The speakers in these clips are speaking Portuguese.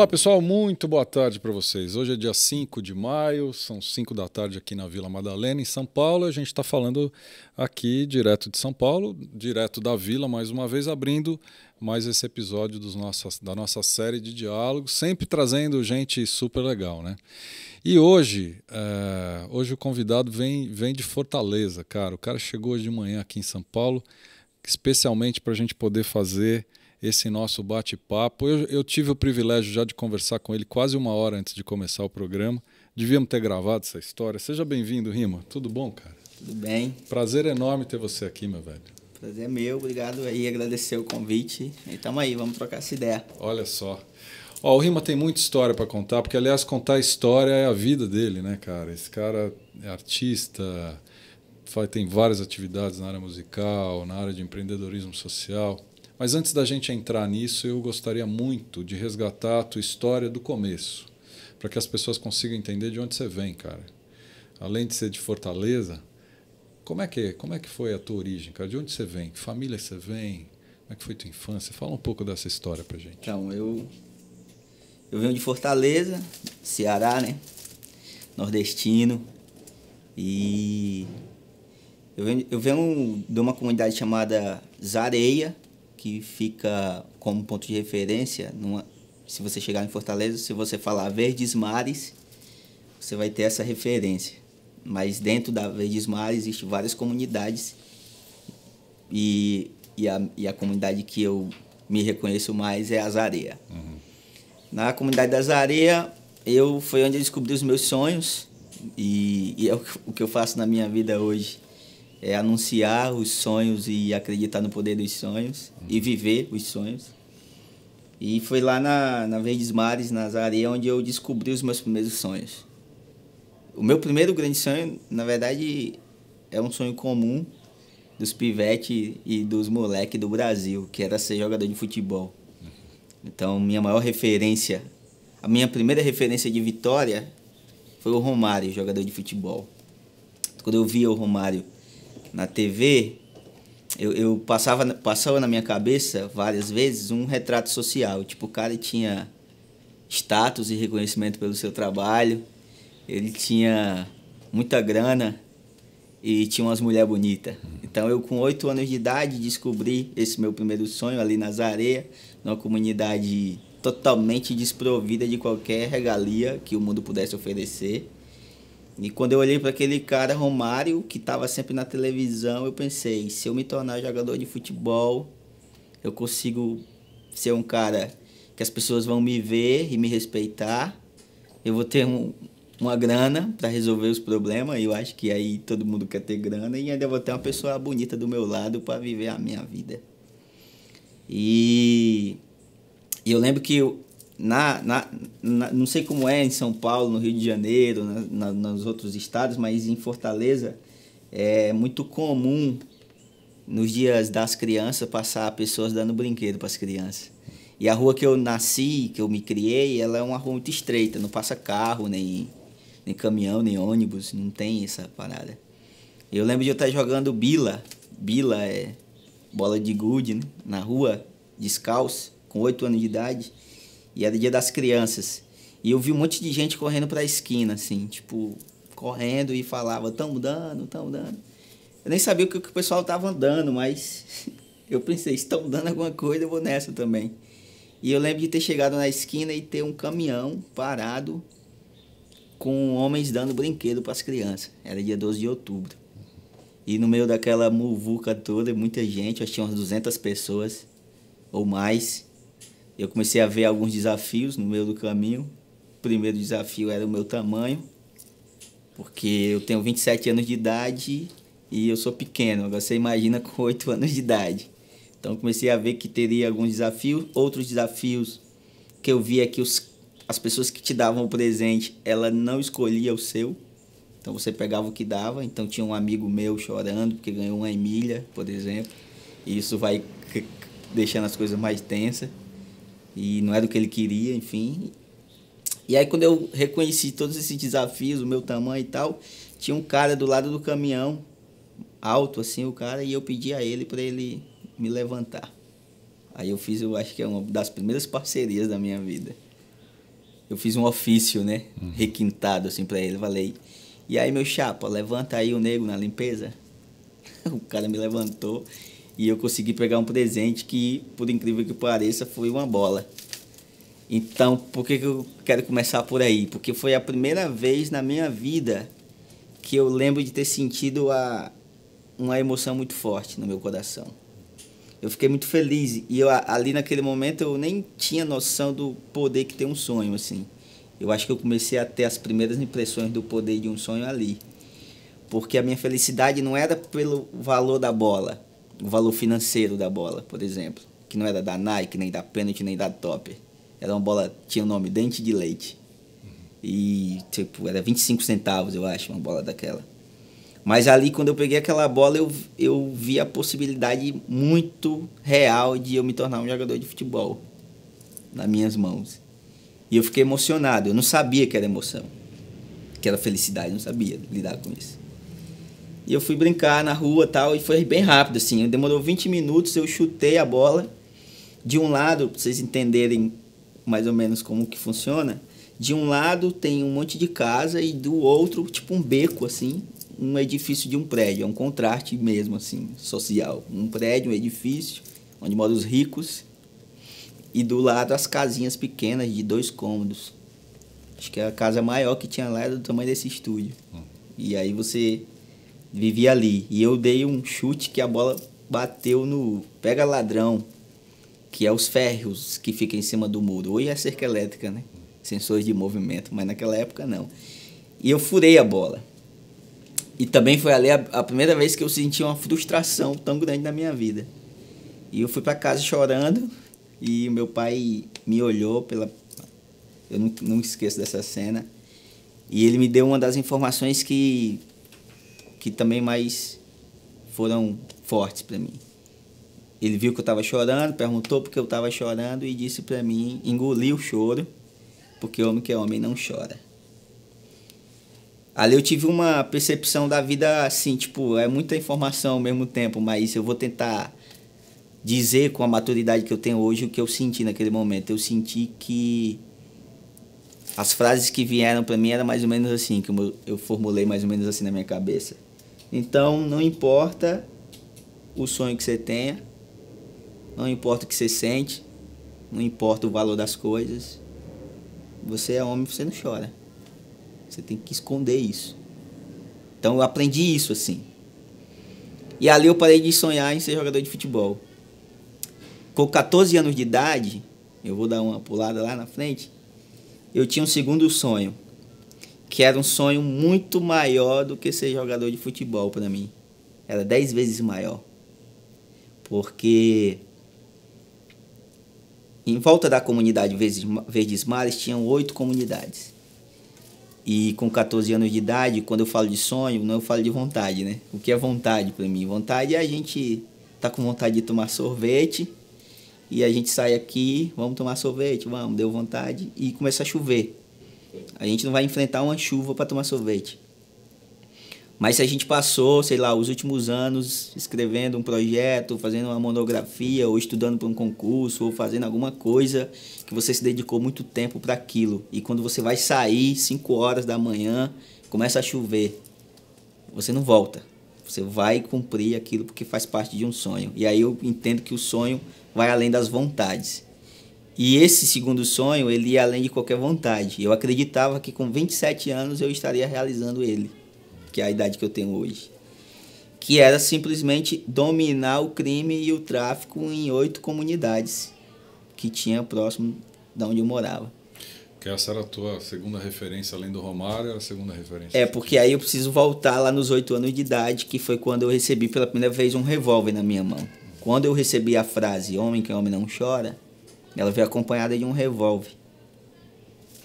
Olá pessoal, muito boa tarde para vocês. Hoje é dia 5 de maio, são 5 da tarde aqui na Vila Madalena, em São Paulo. A gente está falando aqui direto de São Paulo, direto da Vila, mais uma vez abrindo mais esse episódio dos nossos, da nossa série de diálogos, sempre trazendo gente super legal, né? E hoje, é, hoje o convidado vem, vem de Fortaleza, cara. O cara chegou hoje de manhã aqui em São Paulo, especialmente para a gente poder fazer esse nosso bate-papo. Eu, eu, tive o privilégio já de conversar com ele quase uma hora antes de começar o programa. Devíamos ter gravado essa história. Seja bem-vindo, Rima. Tudo bom, cara? Tudo bem. Prazer enorme ter você aqui, meu velho. Prazer é meu, obrigado aí, agradecer o convite. E tamo aí, vamos trocar essa ideia. Olha só. Ó, o Rima tem muita história para contar, porque, aliás, contar história é a vida dele, né, cara? Esse cara é artista, faz, tem várias atividades na área musical, na área de empreendedorismo social. Mas antes da gente entrar nisso, eu gostaria muito de resgatar a tua história do começo, para que as pessoas consigam entender de onde você vem, cara. Além de ser de Fortaleza, como é que, como é que foi a tua origem, cara? De onde você vem? Que família você vem? Como é que foi tua infância? Fala um pouco dessa história pra gente. Então, eu eu venho de Fortaleza, Ceará, né? Nordestino. E eu venho, eu venho de uma comunidade chamada Zareia, que fica como ponto de referência, numa, se você chegar em Fortaleza, se você falar Verdes Mares, você vai ter essa referência. Mas dentro da Verdes Mares existem várias comunidades e, e, a, e a comunidade que eu me reconheço mais é Azareia. Uhum. Na comunidade da Azareia, eu foi onde eu descobri os meus sonhos e, e é o que eu faço na minha vida hoje é anunciar os sonhos e acreditar no poder dos sonhos uhum. e viver os sonhos. E foi lá na, na Verdes Mares, na Zaria, onde eu descobri os meus primeiros sonhos. O meu primeiro grande sonho, na verdade, é um sonho comum dos pivetes e dos moleques do Brasil, que era ser jogador de futebol. Uhum. Então, minha maior referência, a minha primeira referência de vitória foi o Romário, jogador de futebol. Quando eu via o Romário na TV, eu, eu, passava, passava na minha cabeça várias vezes um retrato social. Tipo, o cara tinha status e reconhecimento pelo seu trabalho, ele tinha muita grana e tinha umas mulheres bonitas. Então eu com oito anos de idade descobri esse meu primeiro sonho ali nas areias, numa comunidade totalmente desprovida de qualquer regalia que o mundo pudesse oferecer. E quando eu olhei para aquele cara Romário, que estava sempre na televisão, eu pensei, se eu me tornar jogador de futebol, eu consigo ser um cara que as pessoas vão me ver e me respeitar. Eu vou ter um, uma grana para resolver os problemas, eu acho que aí todo mundo quer ter grana e ainda vou ter uma pessoa bonita do meu lado para viver a minha vida. E eu lembro que na, na, na, não sei como é em São Paulo, no Rio de Janeiro, na, nos outros estados, mas em Fortaleza é muito comum nos dias das crianças passar pessoas dando brinquedo para as crianças. E a rua que eu nasci, que eu me criei, ela é uma rua muito estreita, não passa carro, nem, nem caminhão, nem ônibus, não tem essa parada. Eu lembro de eu estar tá jogando bila, bila é bola de gude, né? na rua, descalço, com oito anos de idade. E é era dia das crianças. E eu vi um monte de gente correndo para a esquina, assim, tipo, correndo e falava, tão mudando, tão mudando. Eu nem sabia o que, o pessoal tava andando, mas eu pensei, estão dando alguma coisa, eu vou nessa também. E eu lembro de ter chegado na esquina e ter um caminhão parado com homens dando brinquedo para as crianças. Era dia 12 de outubro. E no meio daquela muvuca toda, muita gente, acho que tinha umas 200 pessoas ou mais eu comecei a ver alguns desafios no meio do caminho. O primeiro desafio era o meu tamanho, porque eu tenho 27 anos de idade e eu sou pequeno. Agora você imagina com 8 anos de idade. Então comecei a ver que teria alguns desafios. Outros desafios que eu via é que os, as pessoas que te davam o presente, ela não escolhia o seu. Então você pegava o que dava. Então tinha um amigo meu chorando porque ganhou uma Emília, por exemplo. E isso vai deixando as coisas mais tensas e não era o que ele queria, enfim. E aí quando eu reconheci todos esses desafios, o meu tamanho e tal, tinha um cara do lado do caminhão, alto assim o cara, e eu pedi a ele para ele me levantar. Aí eu fiz, eu acho que é uma das primeiras parcerias da minha vida. Eu fiz um ofício, né, uhum. requintado assim para ele, falei: "E aí meu chapa, levanta aí o negro na limpeza?" o cara me levantou e eu consegui pegar um presente que, por incrível que pareça, foi uma bola. Então, por que, que eu quero começar por aí? Porque foi a primeira vez na minha vida que eu lembro de ter sentido a, uma emoção muito forte no meu coração. Eu fiquei muito feliz e eu, ali naquele momento eu nem tinha noção do poder que tem um sonho assim. Eu acho que eu comecei a ter as primeiras impressões do poder de um sonho ali. Porque a minha felicidade não era pelo valor da bola, o valor financeiro da bola, por exemplo, que não era é da Nike, nem da Penalty, nem da Topper. Era uma bola, tinha o nome Dente de Leite. E, tipo, era 25 centavos, eu acho, uma bola daquela. Mas ali, quando eu peguei aquela bola, eu, eu vi a possibilidade muito real de eu me tornar um jogador de futebol nas minhas mãos. E eu fiquei emocionado. Eu não sabia que era emoção, que era felicidade, eu não sabia lidar com isso. E eu fui brincar na rua tal, e foi bem rápido, assim. Demorou 20 minutos, eu chutei a bola. De um lado, pra vocês entenderem mais ou menos como que funciona, de um lado tem um monte de casa e do outro, tipo um beco, assim, um edifício de um prédio. É um contraste mesmo, assim, social. Um prédio, um edifício, onde moram os ricos. E do lado as casinhas pequenas de dois cômodos. Acho que é a casa maior que tinha lá era é do tamanho desse estúdio. Hum. E aí você vivia ali. E eu dei um chute que a bola bateu no pega ladrão, que é os ferros que ficam em cima do muro. Hoje é cerca elétrica, né? Sensores de movimento, mas naquela época não. E eu furei a bola. E também foi ali a, a primeira vez que eu senti uma frustração tão grande na minha vida. E eu fui para casa chorando e meu pai me olhou pela eu não, não esqueço dessa cena. E ele me deu uma das informações que que também mais foram fortes para mim. Ele viu que eu estava chorando, perguntou por que eu estava chorando e disse para mim, engoliu o choro, porque homem que é homem não chora. Ali eu tive uma percepção da vida assim, tipo, é muita informação ao mesmo tempo, mas eu vou tentar dizer com a maturidade que eu tenho hoje o que eu senti naquele momento. Eu senti que as frases que vieram para mim era mais ou menos assim, que eu formulei mais ou menos assim na minha cabeça. Então, não importa o sonho que você tenha, não importa o que você sente, não importa o valor das coisas. Você é homem, você não chora. Você tem que esconder isso. Então eu aprendi isso assim. E ali eu parei de sonhar em ser jogador de futebol. Com 14 anos de idade, eu vou dar uma pulada lá na frente, eu tinha um segundo sonho que era um sonho muito maior do que ser jogador de futebol para mim. Era dez vezes maior. Porque em volta da comunidade Verdes Mares tinham oito comunidades. E com 14 anos de idade, quando eu falo de sonho, não eu falo de vontade, né? O que é vontade para mim? Vontade é a gente tá com vontade de tomar sorvete e a gente sai aqui, vamos tomar sorvete, vamos, deu vontade e começa a chover. A gente não vai enfrentar uma chuva para tomar sorvete. Mas se a gente passou, sei lá, os últimos anos escrevendo um projeto, fazendo uma monografia, ou estudando para um concurso, ou fazendo alguma coisa que você se dedicou muito tempo para aquilo. E quando você vai sair, 5 horas da manhã, começa a chover. Você não volta. Você vai cumprir aquilo porque faz parte de um sonho. E aí eu entendo que o sonho vai além das vontades. E esse segundo sonho, ele ia além de qualquer vontade. Eu acreditava que com 27 anos eu estaria realizando ele, que é a idade que eu tenho hoje. Que era simplesmente dominar o crime e o tráfico em oito comunidades que tinha próximo da onde eu morava. Que essa era a tua segunda referência, além do Romário, a segunda referência? É, porque aí eu preciso voltar lá nos oito anos de idade, que foi quando eu recebi pela primeira vez um revólver na minha mão. Quando eu recebi a frase, homem que homem não chora, ela veio acompanhada de um revólver,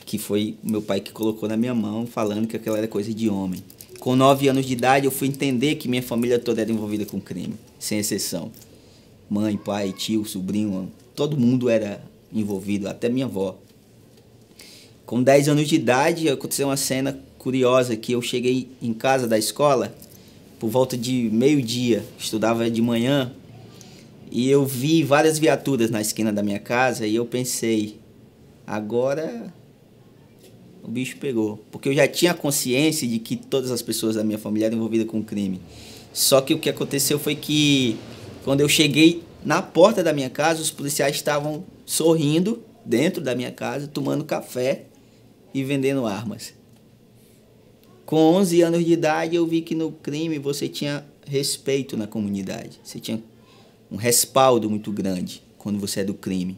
que foi meu pai que colocou na minha mão, falando que aquela era coisa de homem. Com nove anos de idade, eu fui entender que minha família toda era envolvida com crime, sem exceção. Mãe, pai, tio, sobrinho, todo mundo era envolvido, até minha avó. Com 10 anos de idade, aconteceu uma cena curiosa que eu cheguei em casa da escola por volta de meio-dia, estudava de manhã e eu vi várias viaturas na esquina da minha casa e eu pensei, agora o bicho pegou. Porque eu já tinha consciência de que todas as pessoas da minha família eram envolvidas com crime. Só que o que aconteceu foi que quando eu cheguei na porta da minha casa, os policiais estavam sorrindo dentro da minha casa, tomando café e vendendo armas. Com 11 anos de idade, eu vi que no crime você tinha respeito na comunidade. Você tinha um respaldo muito grande quando você é do crime.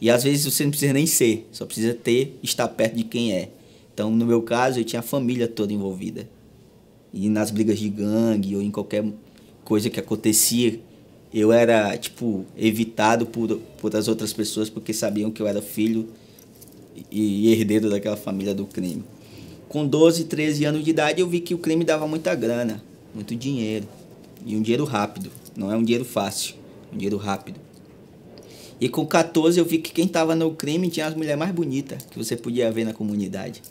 E às vezes você não precisa nem ser, só precisa ter, estar perto de quem é. Então, no meu caso, eu tinha a família toda envolvida. E nas brigas de gangue ou em qualquer coisa que acontecia, eu era, tipo, evitado por, por as outras pessoas porque sabiam que eu era filho e herdeiro daquela família do crime. Com 12, 13 anos de idade, eu vi que o crime dava muita grana, muito dinheiro. E um dinheiro rápido. Não é um dinheiro fácil, é um dinheiro rápido. E com 14 eu vi que quem estava no crime tinha as mulheres mais bonitas que você podia ver na comunidade.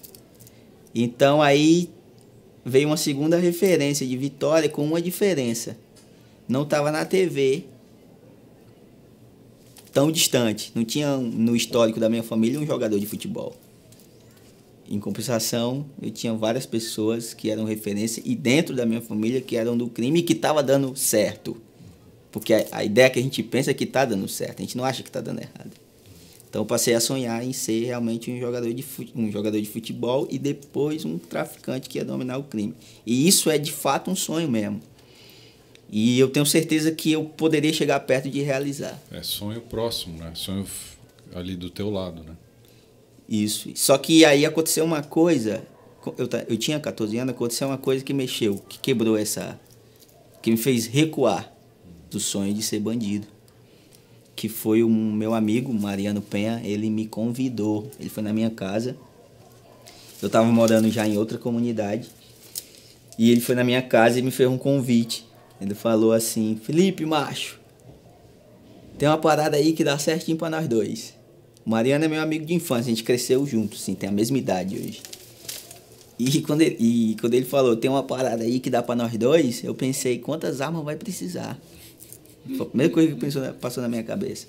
Então aí veio uma segunda referência de Vitória com uma diferença. Não estava na TV tão distante. Não tinha no histórico da minha família um jogador de futebol. Em compensação, eu tinha várias pessoas que eram referência e dentro da minha família que eram do crime e que estava dando certo. Porque a, a ideia que a gente pensa é que está dando certo, a gente não acha que está dando errado. Então eu passei a sonhar em ser realmente um jogador, de um jogador de futebol e depois um traficante que ia dominar o crime. E isso é de fato um sonho mesmo. E eu tenho certeza que eu poderia chegar perto de realizar. É sonho próximo, né? Sonho ali do teu lado, né? Isso. Só que aí aconteceu uma coisa, eu, eu tinha 14 anos, aconteceu uma coisa que mexeu, que quebrou essa. que me fez recuar do sonho de ser bandido. Que foi o meu amigo, Mariano Penha, ele me convidou. Ele foi na minha casa. Eu estava morando já em outra comunidade. E ele foi na minha casa e me fez um convite. Ele falou assim: Felipe, macho, tem uma parada aí que dá certinho pra nós dois. O Mariano é meu amigo de infância, a gente cresceu junto, sim, tem a mesma idade hoje. E quando ele, e quando ele falou, tem uma parada aí que dá para nós dois, eu pensei, quantas armas vai precisar? Foi a primeira coisa que pensou, passou na minha cabeça.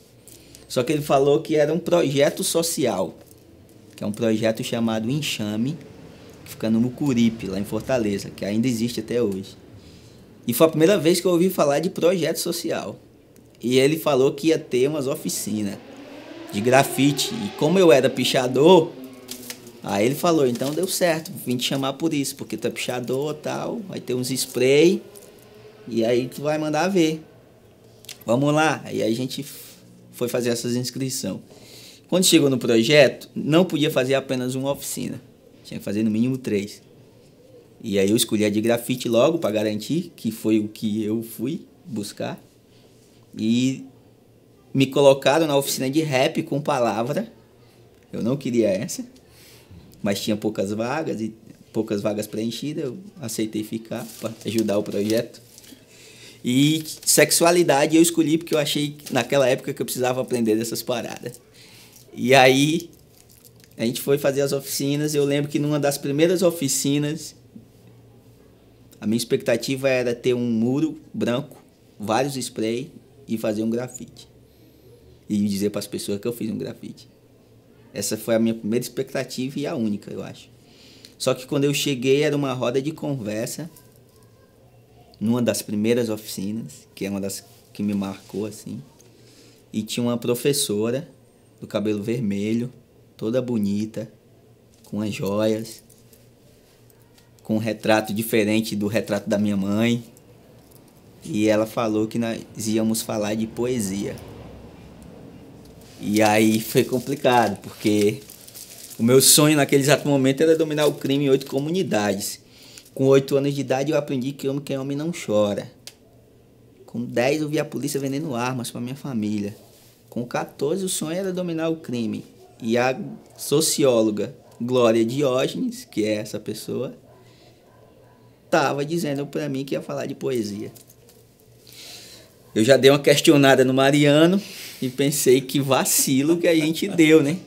Só que ele falou que era um projeto social, que é um projeto chamado Enxame, que fica no Mucuripe, lá em Fortaleza, que ainda existe até hoje. E foi a primeira vez que eu ouvi falar de projeto social. E ele falou que ia ter umas oficinas de grafite. E como eu era pichador, aí ele falou, então deu certo, vim te chamar por isso, porque tu é pichador tal, vai ter uns spray, e aí tu vai mandar ver. Vamos lá. E aí a gente foi fazer essas inscrições. Quando chegou no projeto, não podia fazer apenas uma oficina. Tinha que fazer no mínimo três. E aí eu escolhi a de grafite logo para garantir que foi o que eu fui buscar. E me colocaram na oficina de rap com palavra. Eu não queria essa, mas tinha poucas vagas e poucas vagas preenchidas. Eu aceitei ficar para ajudar o projeto. E sexualidade eu escolhi porque eu achei naquela época que eu precisava aprender dessas paradas. E aí a gente foi fazer as oficinas. Eu lembro que numa das primeiras oficinas, a minha expectativa era ter um muro branco, vários spray e fazer um grafite. E dizer para as pessoas que eu fiz um grafite. Essa foi a minha primeira expectativa e a única, eu acho. Só que quando eu cheguei era uma roda de conversa numa das primeiras oficinas, que é uma das que me marcou assim. E tinha uma professora do cabelo vermelho, toda bonita, com as joias, com um retrato diferente do retrato da minha mãe. E ela falou que nós íamos falar de poesia. E aí foi complicado, porque o meu sonho naquele exato momento era dominar o crime em oito comunidades. Com 8 anos de idade eu aprendi que homem que é homem não chora. Com 10 eu vi a polícia vendendo armas para minha família. Com 14 o sonho era dominar o crime. E a socióloga Glória Diógenes, que é essa pessoa, tava dizendo para mim que ia falar de poesia. Eu já dei uma questionada no Mariano e pensei que vacilo que a gente deu, né?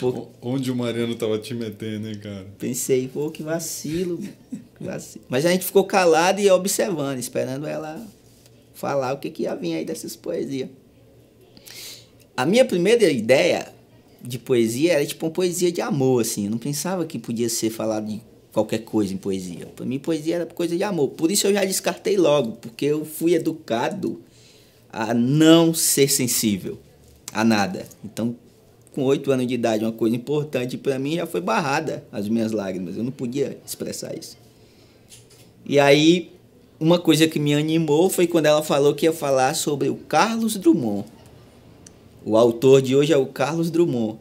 Pô, Onde o Mariano tava te metendo, hein, cara? Pensei, pô, que vacilo, que vacilo. Mas a gente ficou calado e observando, esperando ela falar o que, que ia vir aí dessas poesias. A minha primeira ideia de poesia era tipo uma poesia de amor, assim. Eu não pensava que podia ser falado de qualquer coisa em poesia. Para mim, poesia era coisa de amor. Por isso eu já descartei logo, porque eu fui educado a não ser sensível a nada. Então, com oito anos de idade, uma coisa importante para mim, já foi barrada as minhas lágrimas. Eu não podia expressar isso. E aí, uma coisa que me animou foi quando ela falou que ia falar sobre o Carlos Drummond. O autor de hoje é o Carlos Drummond.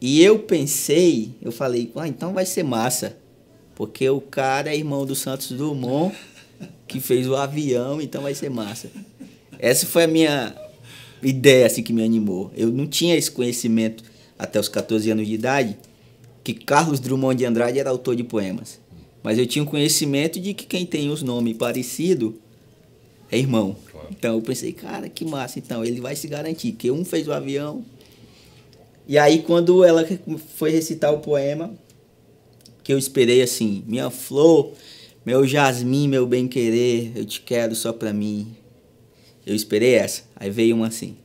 E eu pensei, eu falei, ah, então vai ser massa. Porque o cara é irmão do Santos Drummond, que fez o avião, então vai ser massa. Essa foi a minha ideia assim que me animou. Eu não tinha esse conhecimento até os 14 anos de idade que Carlos Drummond de Andrade era autor de poemas. Mas eu tinha o um conhecimento de que quem tem os nomes parecidos é irmão. Então eu pensei, cara, que massa, então ele vai se garantir, que um fez o avião. E aí quando ela foi recitar o poema, que eu esperei assim, minha flor, meu jasmim, meu bem querer, eu te quero só pra mim. Eu esperei essa. Aí veio uma assim.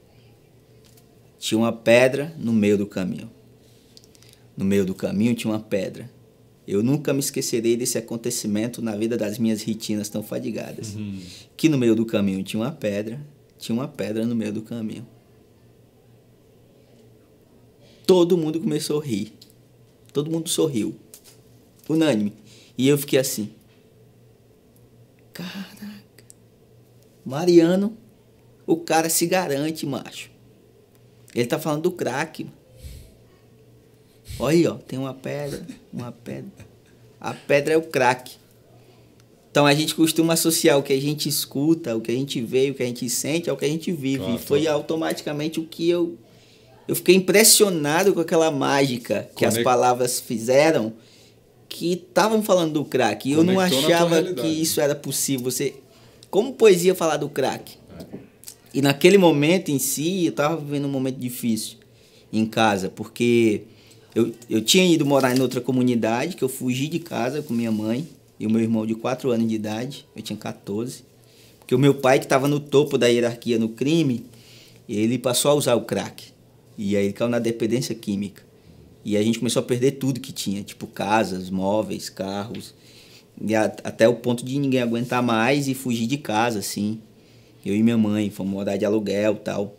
Tinha uma pedra no meio do caminho. No meio do caminho tinha uma pedra. Eu nunca me esquecerei desse acontecimento na vida das minhas retinas tão fadigadas. Uhum. Que no meio do caminho tinha uma pedra, tinha uma pedra no meio do caminho. Todo mundo começou a rir. Todo mundo sorriu. Unânime. E eu fiquei assim. Caraca. Mariano o cara se garante, macho. Ele tá falando do crack. Olha aí, ó, tem uma pedra, uma pedra. A pedra é o crack. Então a gente costuma associar o que a gente escuta, o que a gente vê, o que a gente sente ao que a gente vive. Claro, e foi automaticamente o que eu eu fiquei impressionado com aquela mágica que Conec... as palavras fizeram que estavam falando do crack. E eu não achava que isso era possível. Você como poesia falar do crack? E naquele momento em si, eu estava vivendo um momento difícil em casa, porque eu, eu tinha ido morar em outra comunidade, que eu fugi de casa com minha mãe e o meu irmão de 4 anos de idade, eu tinha 14. Porque o meu pai, que estava no topo da hierarquia no crime, ele passou a usar o crack. E aí ele caiu na dependência química. E a gente começou a perder tudo que tinha, tipo casas, móveis, carros, a, até o ponto de ninguém aguentar mais e fugir de casa, assim. Eu e minha mãe fomos morar de aluguel tal.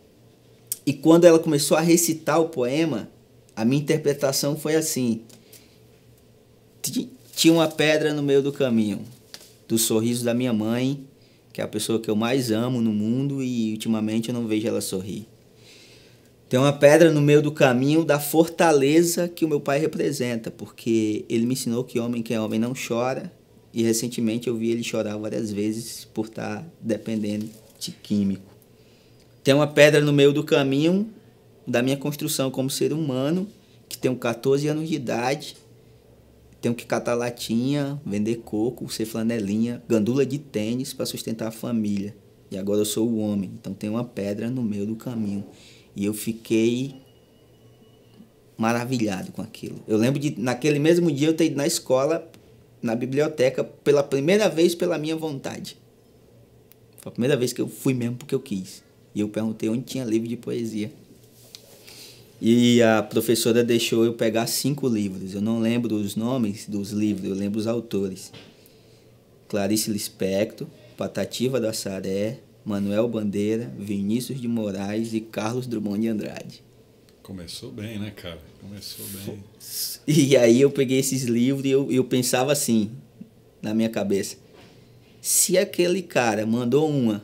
E quando ela começou a recitar o poema, a minha interpretação foi assim: tinha uma pedra no meio do caminho, do sorriso da minha mãe, que é a pessoa que eu mais amo no mundo e ultimamente eu não vejo ela sorrir. Tem uma pedra no meio do caminho da fortaleza que o meu pai representa, porque ele me ensinou que homem que é homem não chora, e recentemente eu vi ele chorar várias vezes por estar tá dependendo químico. Tem uma pedra no meio do caminho da minha construção como ser humano, que tenho 14 anos de idade, tenho que catar latinha, vender coco, ser flanelinha, gandula de tênis para sustentar a família. E agora eu sou o homem, então tem uma pedra no meio do caminho. E eu fiquei maravilhado com aquilo. Eu lembro de, naquele mesmo dia, eu ter ido na escola, na biblioteca, pela primeira vez pela minha vontade. Foi a primeira vez que eu fui mesmo porque eu quis. E eu perguntei onde tinha livro de poesia. E a professora deixou eu pegar cinco livros. Eu não lembro os nomes dos livros, eu lembro os autores. Clarice Lispector, Patativa da Saré, Manuel Bandeira, Vinícius de Moraes e Carlos Drummond de Andrade. Começou bem, né, cara? Começou bem. E aí eu peguei esses livros e eu, eu pensava assim, na minha cabeça. Se aquele cara mandou uma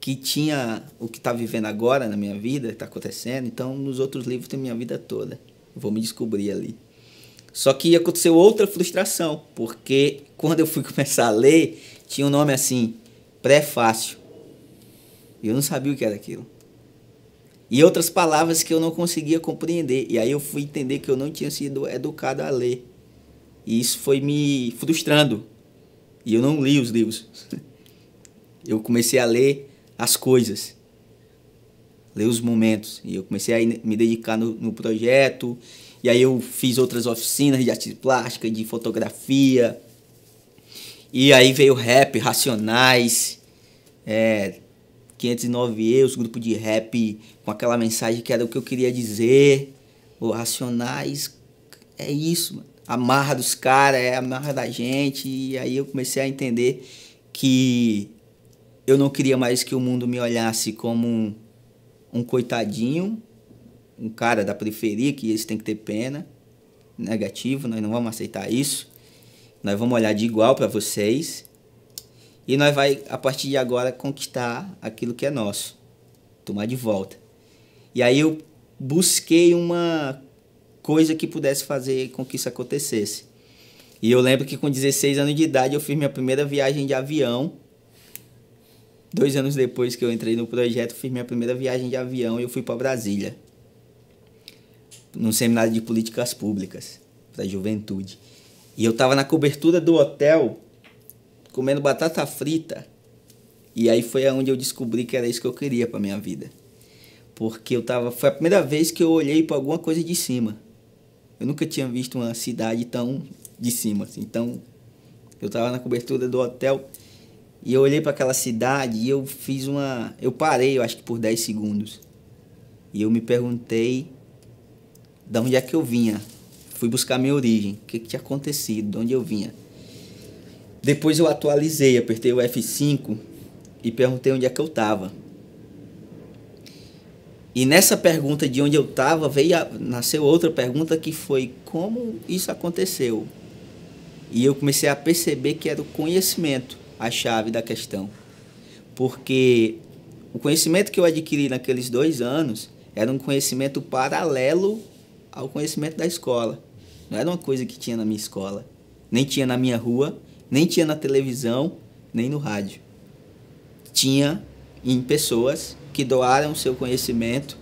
que tinha o que está vivendo agora na minha vida, está acontecendo, então nos outros livros tem minha vida toda. Vou me descobrir ali. Só que aconteceu outra frustração, porque quando eu fui começar a ler, tinha um nome assim, prefácio. E eu não sabia o que era aquilo. E outras palavras que eu não conseguia compreender. E aí eu fui entender que eu não tinha sido educado a ler. E isso foi me frustrando, e eu não li os livros. Eu comecei a ler as coisas, ler os momentos. E eu comecei a me dedicar no, no projeto. E aí eu fiz outras oficinas de arte plástica, de fotografia. E aí veio rap, Racionais, é, 509 Eus, grupo de rap com aquela mensagem que era o que eu queria dizer. O Racionais, é isso, mano amarra dos caras, é amarra da gente. E aí eu comecei a entender que eu não queria mais que o mundo me olhasse como um, um coitadinho, um cara da periferia, que eles têm que ter pena. Negativo, nós não vamos aceitar isso. Nós vamos olhar de igual para vocês. E nós vai, a partir de agora, conquistar aquilo que é nosso. Tomar de volta. E aí eu busquei uma coisa que pudesse fazer com que isso acontecesse. E eu lembro que com 16 anos de idade eu fiz minha primeira viagem de avião. Dois anos depois que eu entrei no projeto, fiz minha primeira viagem de avião e eu fui para Brasília. Num seminário de políticas públicas para a juventude. E eu estava na cobertura do hotel comendo batata frita. E aí foi onde eu descobri que era isso que eu queria para minha vida. Porque eu tava, foi a primeira vez que eu olhei para alguma coisa de cima. Eu nunca tinha visto uma cidade tão de cima, assim. Então, eu estava na cobertura do hotel e eu olhei para aquela cidade e eu fiz uma. Eu parei, eu acho que por 10 segundos. E eu me perguntei de onde é que eu vinha. Fui buscar minha origem, o que, que tinha acontecido, de onde eu vinha. Depois eu atualizei, apertei o F5 e perguntei onde é que eu estava. E nessa pergunta de onde eu estava, veio a, nasceu outra pergunta que foi como isso aconteceu? E eu comecei a perceber que era o conhecimento a chave da questão. Porque o conhecimento que eu adquiri naqueles dois anos era um conhecimento paralelo ao conhecimento da escola. Não era uma coisa que tinha na minha escola, nem tinha na minha rua, nem tinha na televisão, nem no rádio. Tinha em pessoas que doaram seu conhecimento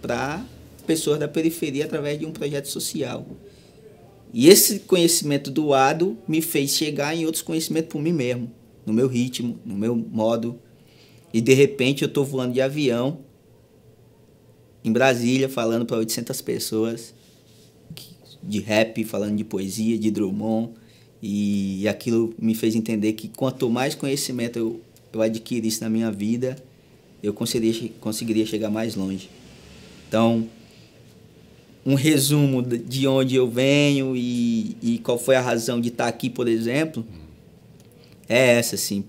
para pessoas da periferia através de um projeto social. E esse conhecimento doado me fez chegar em outros conhecimentos por mim mesmo, no meu ritmo, no meu modo. E de repente eu estou voando de avião em Brasília, falando para 800 pessoas de rap, falando de poesia, de Drummond. E aquilo me fez entender que quanto mais conhecimento eu, eu adquirisse na minha vida, eu conseguiria, conseguiria chegar mais longe. Então, um resumo de onde eu venho e, e qual foi a razão de estar aqui, por exemplo, é essa, assim.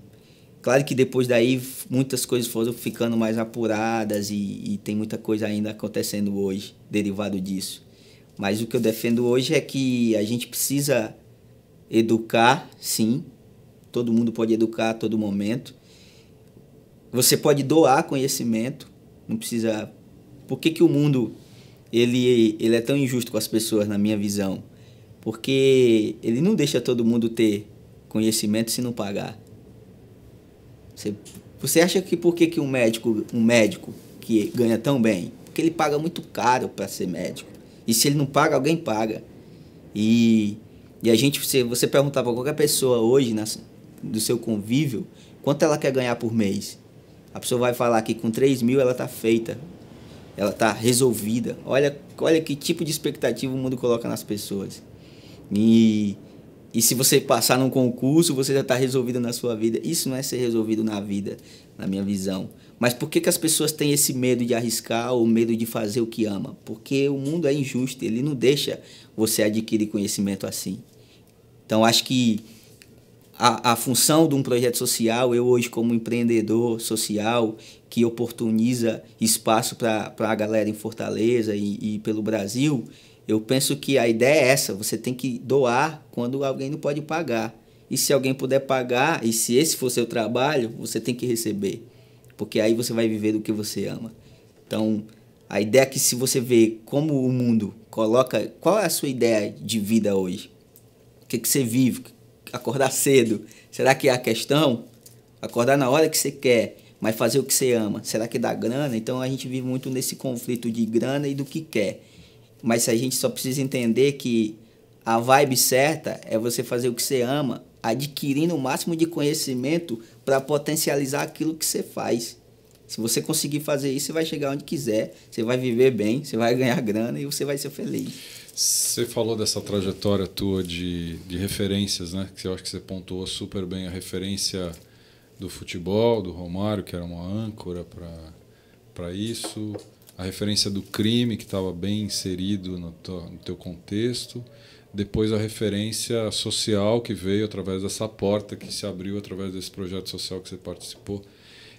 Claro que depois daí muitas coisas foram ficando mais apuradas e, e tem muita coisa ainda acontecendo hoje, derivado disso. Mas o que eu defendo hoje é que a gente precisa educar, sim. Todo mundo pode educar a todo momento. Você pode doar conhecimento, não precisa. Por que, que o mundo ele, ele é tão injusto com as pessoas, na minha visão? Porque ele não deixa todo mundo ter conhecimento se não pagar. Você, você acha que por que, que um médico, um médico que ganha tão bem? Porque ele paga muito caro para ser médico. E se ele não paga, alguém paga. E, e a gente, você você perguntava a qualquer pessoa hoje na, do seu convívio, quanto ela quer ganhar por mês? A pessoa vai falar que com 3 mil ela está feita, ela está resolvida. Olha, olha que tipo de expectativa o mundo coloca nas pessoas. E, e se você passar num concurso, você já está resolvido na sua vida. Isso não é ser resolvido na vida, na minha visão. Mas por que, que as pessoas têm esse medo de arriscar ou medo de fazer o que ama? Porque o mundo é injusto, ele não deixa você adquirir conhecimento assim. Então acho que a, a função de um projeto social, eu hoje como empreendedor social que oportuniza espaço para a galera em Fortaleza e, e pelo Brasil, eu penso que a ideia é essa, você tem que doar quando alguém não pode pagar. E se alguém puder pagar, e se esse for seu trabalho, você tem que receber. Porque aí você vai viver do que você ama. Então, a ideia é que se você vê como o mundo coloca. Qual é a sua ideia de vida hoje? O que, que você vive? acordar cedo. Será que é a questão? Acordar na hora que você quer, mas fazer o que você ama. Será que dá grana? Então a gente vive muito nesse conflito de grana e do que quer. Mas a gente só precisa entender que a vibe certa é você fazer o que você ama, adquirindo o máximo de conhecimento para potencializar aquilo que você faz. Se você conseguir fazer isso, você vai chegar onde quiser, você vai viver bem, você vai ganhar grana e você vai ser feliz. Você falou dessa trajetória tua de, de referências, né? Que eu acho que você pontuou super bem a referência do futebol, do Romário, que era uma âncora para isso, a referência do crime, que estava bem inserido no, no teu contexto, depois a referência social que veio através dessa porta que se abriu através desse projeto social que você participou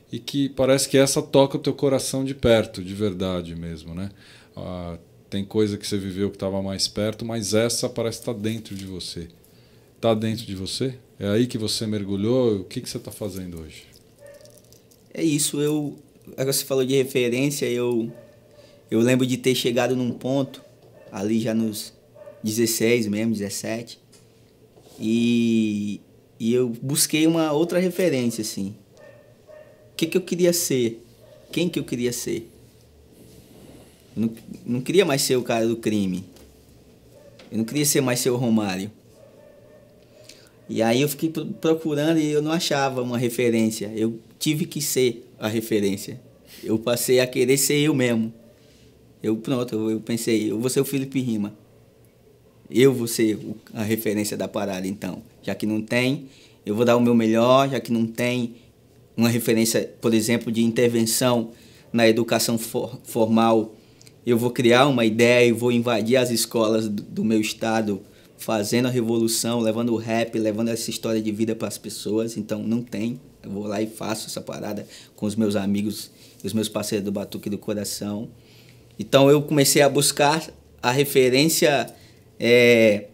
e que parece que essa toca o teu coração de perto, de verdade mesmo, né? Ah, tem coisa que você viveu que estava mais perto, mas essa parece estar tá dentro de você. Está dentro de você? É aí que você mergulhou? O que, que você está fazendo hoje? É isso. Eu, agora você falou de referência. Eu, eu lembro de ter chegado num ponto, ali já nos 16 mesmo, 17. E, e eu busquei uma outra referência, assim. O que, que eu queria ser? Quem que eu queria ser? Eu não, não queria mais ser o cara do crime. Eu não queria ser mais o Romário. E aí eu fiquei procurando e eu não achava uma referência. Eu tive que ser a referência. Eu passei a querer ser eu mesmo. Eu pronto, eu pensei, eu vou ser o Felipe Rima. Eu vou ser a referência da parada então. Já que não tem, eu vou dar o meu melhor, já que não tem uma referência, por exemplo, de intervenção na educação for formal eu vou criar uma ideia e vou invadir as escolas do, do meu estado fazendo a revolução, levando o rap, levando essa história de vida para as pessoas. Então não tem. Eu vou lá e faço essa parada com os meus amigos, os meus parceiros do Batuque do Coração. Então eu comecei a buscar a referência. É,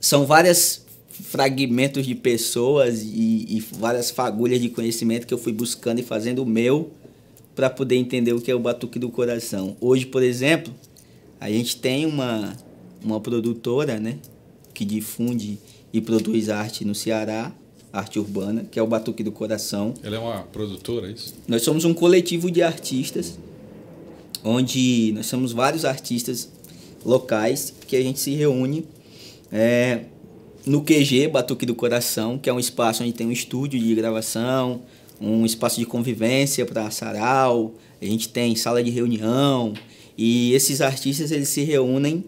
são vários fragmentos de pessoas e, e várias fagulhas de conhecimento que eu fui buscando e fazendo o meu para poder entender o que é o batuque do coração. Hoje, por exemplo, a gente tem uma, uma produtora né, que difunde e produz arte no Ceará, arte urbana, que é o Batuque do Coração. Ela é uma produtora, é isso? Nós somos um coletivo de artistas, onde nós somos vários artistas locais que a gente se reúne é, no QG Batuque do Coração, que é um espaço onde tem um estúdio de gravação, um espaço de convivência para sarau, a gente tem sala de reunião e esses artistas eles se reúnem,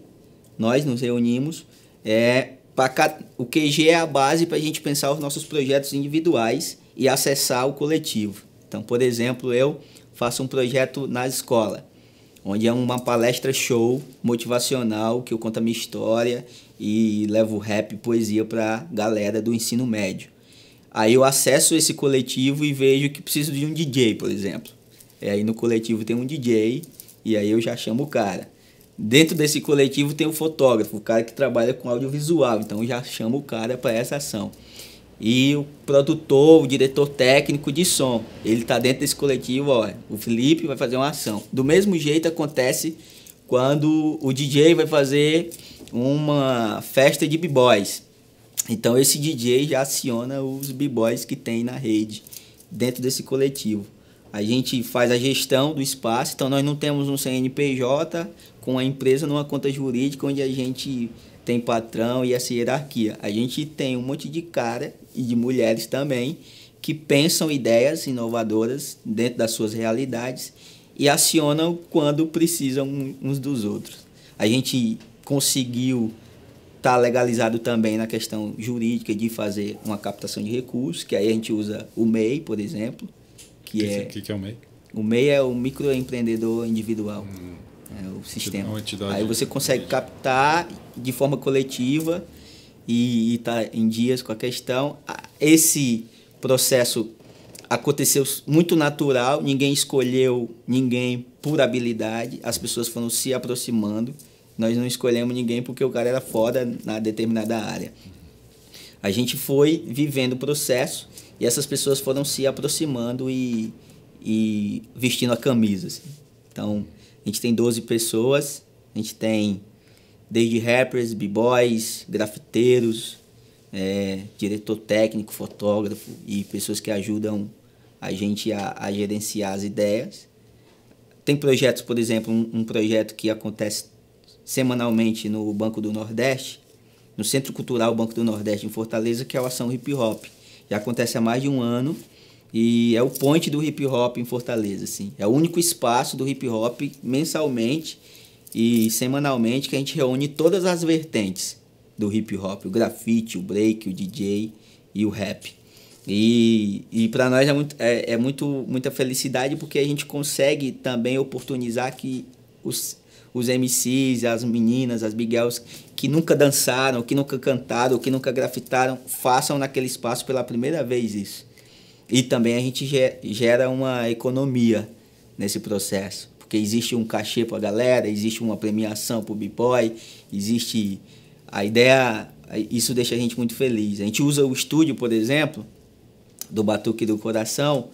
nós nos reunimos, é, para o QG é a base para a gente pensar os nossos projetos individuais e acessar o coletivo. Então, por exemplo, eu faço um projeto na escola, onde é uma palestra show motivacional que eu conto a minha história e levo rap e poesia para a galera do ensino médio. Aí eu acesso esse coletivo e vejo que preciso de um DJ, por exemplo. E é, aí no coletivo tem um DJ e aí eu já chamo o cara. Dentro desse coletivo tem o um fotógrafo, o cara que trabalha com audiovisual, então eu já chamo o cara para essa ação. E o produtor, o diretor técnico de som, ele está dentro desse coletivo, ó, o Felipe vai fazer uma ação. Do mesmo jeito acontece quando o DJ vai fazer uma festa de b-boys. Então esse DJ já aciona os b-boys que tem na rede, dentro desse coletivo. A gente faz a gestão do espaço, então nós não temos um CNPJ com a empresa numa conta jurídica onde a gente tem patrão e essa hierarquia. A gente tem um monte de cara e de mulheres também que pensam ideias inovadoras dentro das suas realidades e acionam quando precisam uns dos outros. A gente conseguiu está legalizado também na questão jurídica de fazer uma captação de recursos, que aí a gente usa o MEI, por exemplo. Que, que é, que é o MEI? O MEI é o microempreendedor individual. Hum, é o sistema. Aí você consegue captar de forma coletiva e está em dias com a questão. Esse processo aconteceu muito natural, ninguém escolheu ninguém por habilidade, as pessoas foram se aproximando nós não escolhemos ninguém porque o cara era foda na determinada área. A gente foi vivendo o processo e essas pessoas foram se aproximando e, e vestindo a camisa. Assim. Então, a gente tem 12 pessoas, a gente tem desde rappers, b-boys, grafiteiros, é, diretor técnico, fotógrafo e pessoas que ajudam a gente a, a gerenciar as ideias. Tem projetos, por exemplo, um, um projeto que acontece semanalmente no Banco do Nordeste, no Centro Cultural Banco do Nordeste em Fortaleza, que é o Ação Hip Hop. Já acontece há mais de um ano e é o ponte do hip hop em Fortaleza, assim. É o único espaço do hip hop mensalmente e semanalmente que a gente reúne todas as vertentes do hip hop, o grafite, o break, o DJ e o rap. E, e para nós é, muito, é, é muito, muita felicidade porque a gente consegue também oportunizar que os, os MCs, as meninas, as Miguels que nunca dançaram, que nunca cantaram, que nunca grafitaram, façam naquele espaço pela primeira vez isso. E também a gente gera uma economia nesse processo, porque existe um cachê para a galera, existe uma premiação para o b-boy, existe a ideia, isso deixa a gente muito feliz. A gente usa o estúdio, por exemplo, do Batuque do Coração,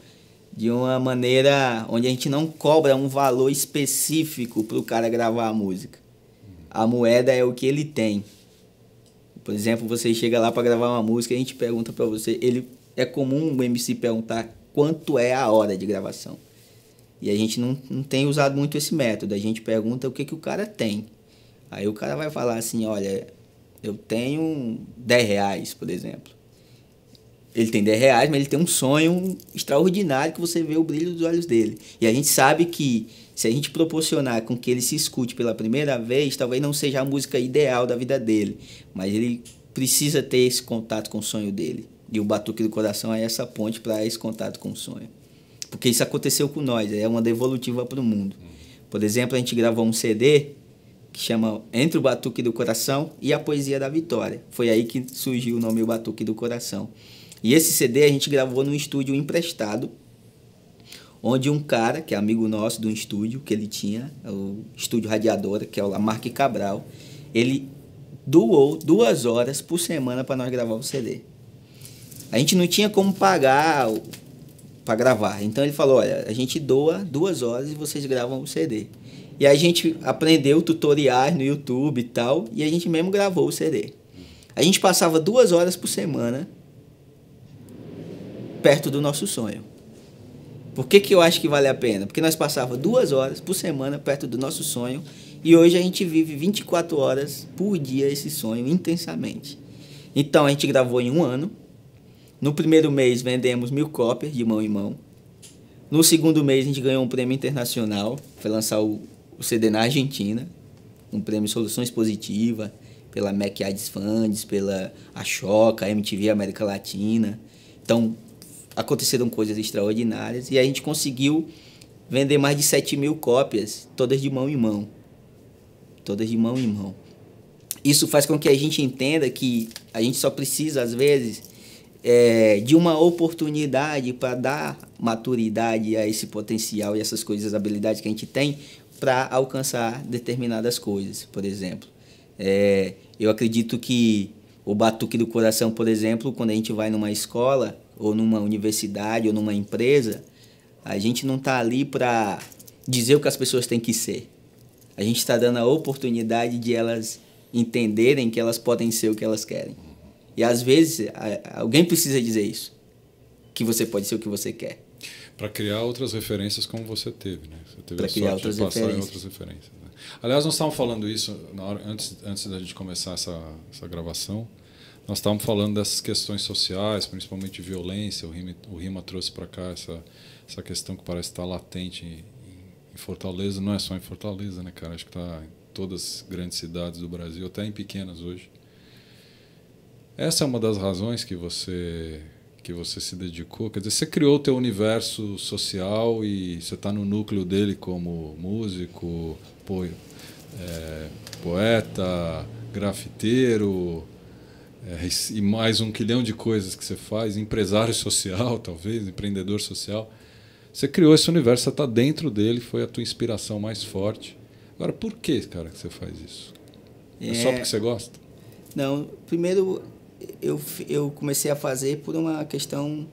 de uma maneira onde a gente não cobra um valor específico para o cara gravar a música. A moeda é o que ele tem. Por exemplo, você chega lá para gravar uma música, a gente pergunta para você, ele é comum o MC perguntar quanto é a hora de gravação. E a gente não, não tem usado muito esse método. A gente pergunta o que, que o cara tem. Aí o cara vai falar assim, olha, eu tenho 10 reais, por exemplo. Ele tem 10 reais, mas ele tem um sonho extraordinário que você vê o brilho dos olhos dele. E a gente sabe que se a gente proporcionar com que ele se escute pela primeira vez, talvez não seja a música ideal da vida dele, mas ele precisa ter esse contato com o sonho dele. E o batuque do coração é essa ponte para esse contato com o sonho. Porque isso aconteceu com nós, é uma devolutiva para o mundo. Por exemplo, a gente gravou um CD que chama Entre o Batuque do Coração e a Poesia da Vitória. Foi aí que surgiu o nome Batuque do Coração. E esse CD a gente gravou num estúdio emprestado, onde um cara, que é amigo nosso de um estúdio que ele tinha, o Estúdio Radiadora, que é o Lamarque Cabral, ele doou duas horas por semana para nós gravar o CD. A gente não tinha como pagar para gravar. Então ele falou: olha, a gente doa duas horas e vocês gravam o CD. E a gente aprendeu tutoriais no YouTube e tal, e a gente mesmo gravou o CD. A gente passava duas horas por semana perto do nosso sonho. Por que, que eu acho que vale a pena? Porque nós passava duas horas por semana perto do nosso sonho e hoje a gente vive 24 horas por dia esse sonho intensamente. Então a gente gravou em um ano. No primeiro mês vendemos mil cópias de mão em mão. No segundo mês a gente ganhou um prêmio internacional. Foi lançar o, o CD na Argentina. Um prêmio Soluções Positiva, pela Ads Funds, pela Achoca, MTV América Latina. Então aconteceram coisas extraordinárias e a gente conseguiu vender mais de 7 mil cópias, todas de mão em mão. Todas de mão em mão. Isso faz com que a gente entenda que a gente só precisa, às vezes, é, de uma oportunidade para dar maturidade a esse potencial e essas coisas, habilidades que a gente tem para alcançar determinadas coisas, por exemplo. É, eu acredito que o batuque do coração, por exemplo, quando a gente vai numa escola, ou numa universidade, ou numa empresa, a gente não está ali para dizer o que as pessoas têm que ser. A gente está dando a oportunidade de elas entenderem que elas podem ser o que elas querem. E às vezes alguém precisa dizer isso, que você pode ser o que você quer. Para criar outras referências como você teve, né? Você teve pra a criar outras referências. outras referências. Né? Aliás, nós estávamos falando isso hora, antes, antes da gente começar essa, essa gravação. Nós estávamos falando dessas questões sociais, principalmente de violência. O Rima, o Rima trouxe para cá essa, essa questão que parece estar latente em, em Fortaleza. Não é só em Fortaleza, né, cara? Acho que está em todas as grandes cidades do Brasil, até em pequenas hoje. Essa é uma das razões que você que você se dedicou. Quer dizer, você criou o teu universo social e você está no núcleo dele como músico, po, é, poeta, grafiteiro, é, e mais um quilhão de coisas que você faz, empresário social, talvez, empreendedor social. Você criou esse universo, você está dentro dele, foi a tua inspiração mais forte. Agora, por que, cara, que você faz isso? É, é só porque você gosta? Não, primeiro eu, eu comecei a fazer por uma questão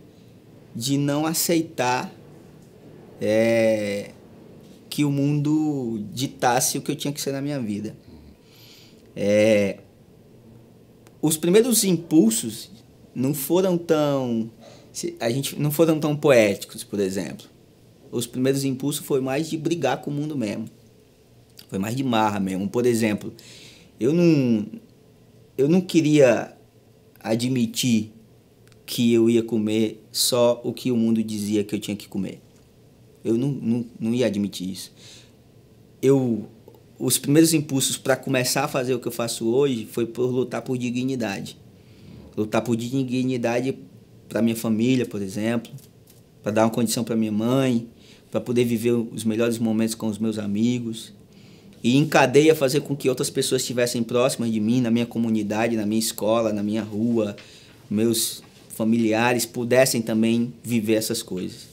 de não aceitar é, que o mundo ditasse o que eu tinha que ser na minha vida. É, os primeiros impulsos não foram tão a gente não foram tão poéticos, por exemplo. Os primeiros impulsos foi mais de brigar com o mundo mesmo. Foi mais de marra mesmo. Por exemplo, eu não eu não queria admitir que eu ia comer só o que o mundo dizia que eu tinha que comer. Eu não, não, não ia admitir isso. Eu os primeiros impulsos para começar a fazer o que eu faço hoje foi por lutar por dignidade. Lutar por dignidade para minha família, por exemplo, para dar uma condição para minha mãe, para poder viver os melhores momentos com os meus amigos. E em cadeia fazer com que outras pessoas estivessem próximas de mim, na minha comunidade, na minha escola, na minha rua, meus familiares pudessem também viver essas coisas.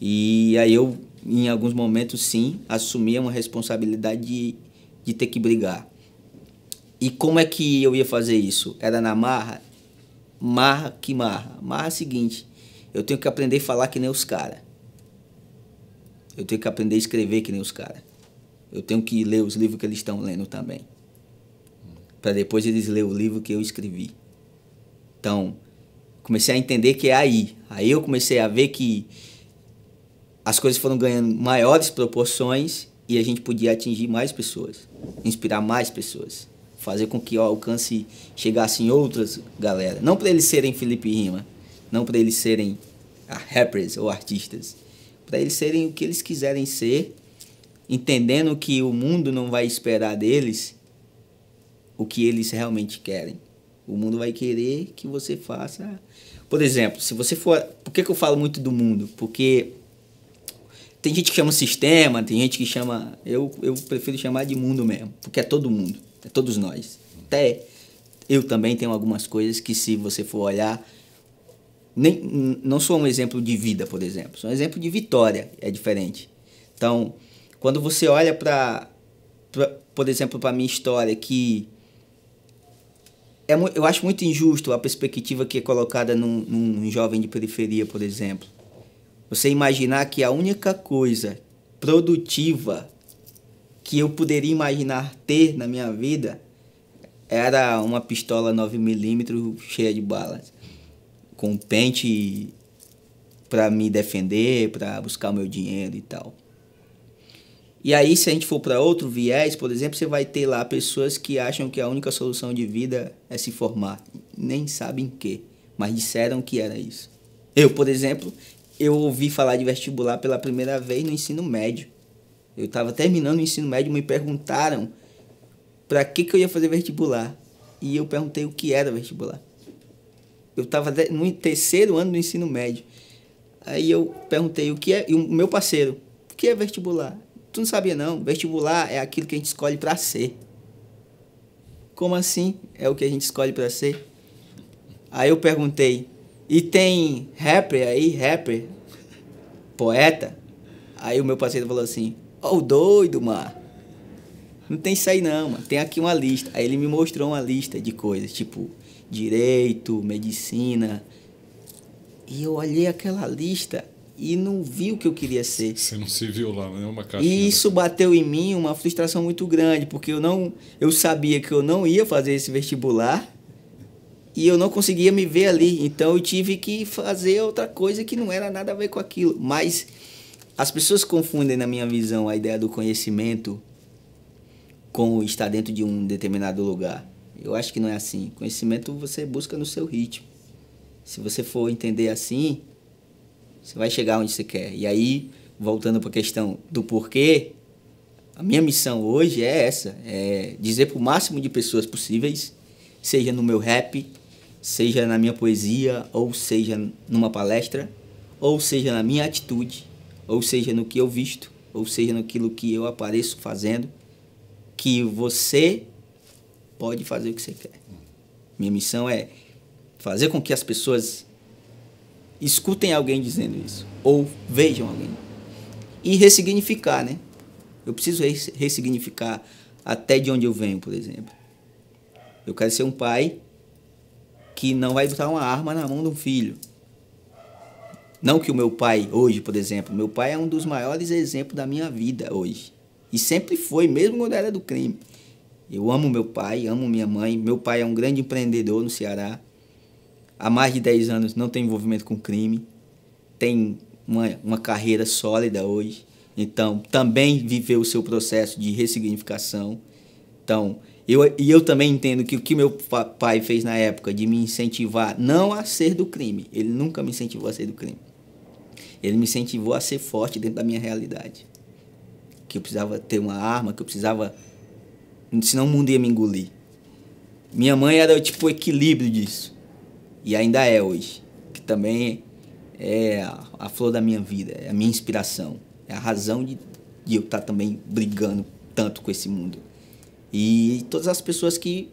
E aí eu, em alguns momentos, sim, assumia uma responsabilidade de de ter que brigar. E como é que eu ia fazer isso? Era na marra? Marra que marra. Marra é seguinte, eu tenho que aprender a falar que nem os caras. Eu tenho que aprender a escrever que nem os caras. Eu tenho que ler os livros que eles estão lendo também. Para depois eles lerem o livro que eu escrevi. Então, comecei a entender que é aí. Aí eu comecei a ver que as coisas foram ganhando maiores proporções e a gente podia atingir mais pessoas, inspirar mais pessoas, fazer com que o alcance chegasse em outras galera. Não para eles serem Felipe Rima, não para eles serem ah, rappers ou artistas, para eles serem o que eles quiserem ser, entendendo que o mundo não vai esperar deles o que eles realmente querem. O mundo vai querer que você faça. Por exemplo, se você for. Por que, que eu falo muito do mundo? Porque tem gente que chama sistema, tem gente que chama. Eu, eu prefiro chamar de mundo mesmo, porque é todo mundo, é todos nós. Até eu também tenho algumas coisas que, se você for olhar, nem, não sou um exemplo de vida, por exemplo, sou um exemplo de vitória, é diferente. Então, quando você olha para, por exemplo, para minha história, que é, eu acho muito injusto a perspectiva que é colocada num, num jovem de periferia, por exemplo você imaginar que a única coisa produtiva que eu poderia imaginar ter na minha vida era uma pistola 9mm cheia de balas, com um pente para me defender, para buscar meu dinheiro e tal. E aí, se a gente for para outro viés, por exemplo, você vai ter lá pessoas que acham que a única solução de vida é se formar. Nem sabem o que, mas disseram que era isso. Eu, por exemplo, eu ouvi falar de vestibular pela primeira vez no ensino médio. Eu estava terminando o ensino médio, me perguntaram para que, que eu ia fazer vestibular. E eu perguntei o que era vestibular. Eu estava no terceiro ano do ensino médio. Aí eu perguntei o que é, e o meu parceiro, o que é vestibular? Tu não sabia não, vestibular é aquilo que a gente escolhe para ser. Como assim? É o que a gente escolhe para ser? Aí eu perguntei, e tem rapper aí, rapper, poeta. Aí o meu parceiro falou assim: Ó, oh, doido, mano. Não tem isso aí não, mano. Tem aqui uma lista. Aí ele me mostrou uma lista de coisas, tipo direito, medicina. E eu olhei aquela lista e não vi o que eu queria ser. Você não se viu lá, né? Uma caixinha. E né? isso bateu em mim uma frustração muito grande, porque eu não eu sabia que eu não ia fazer esse vestibular e eu não conseguia me ver ali. Então eu tive que fazer outra coisa que não era nada a ver com aquilo. Mas as pessoas confundem, na minha visão, a ideia do conhecimento com estar dentro de um determinado lugar. Eu acho que não é assim. Conhecimento você busca no seu ritmo. Se você for entender assim, você vai chegar onde você quer. E aí, voltando para a questão do porquê, a minha missão hoje é essa: é dizer para o máximo de pessoas possíveis, seja no meu rap, seja na minha poesia, ou seja numa palestra, ou seja na minha atitude, ou seja no que eu visto, ou seja naquilo que eu apareço fazendo, que você pode fazer o que você quer. Minha missão é fazer com que as pessoas escutem alguém dizendo isso, ou vejam alguém. E ressignificar, né? Eu preciso ressignificar até de onde eu venho, por exemplo. Eu quero ser um pai que não vai botar uma arma na mão de um filho. Não que o meu pai, hoje, por exemplo, meu pai é um dos maiores exemplos da minha vida hoje. E sempre foi, mesmo quando era do crime. Eu amo meu pai, amo minha mãe. Meu pai é um grande empreendedor no Ceará. Há mais de 10 anos não tem envolvimento com crime. Tem uma, uma carreira sólida hoje. Então, também viveu o seu processo de ressignificação. Então, eu, e eu também entendo que o que meu pai fez na época de me incentivar não a ser do crime, ele nunca me incentivou a ser do crime. Ele me incentivou a ser forte dentro da minha realidade. Que eu precisava ter uma arma, que eu precisava. Senão o mundo ia me engolir. Minha mãe era tipo o equilíbrio disso. E ainda é hoje. Que também é a, a flor da minha vida, é a minha inspiração. É a razão de, de eu estar também brigando tanto com esse mundo. E todas as pessoas que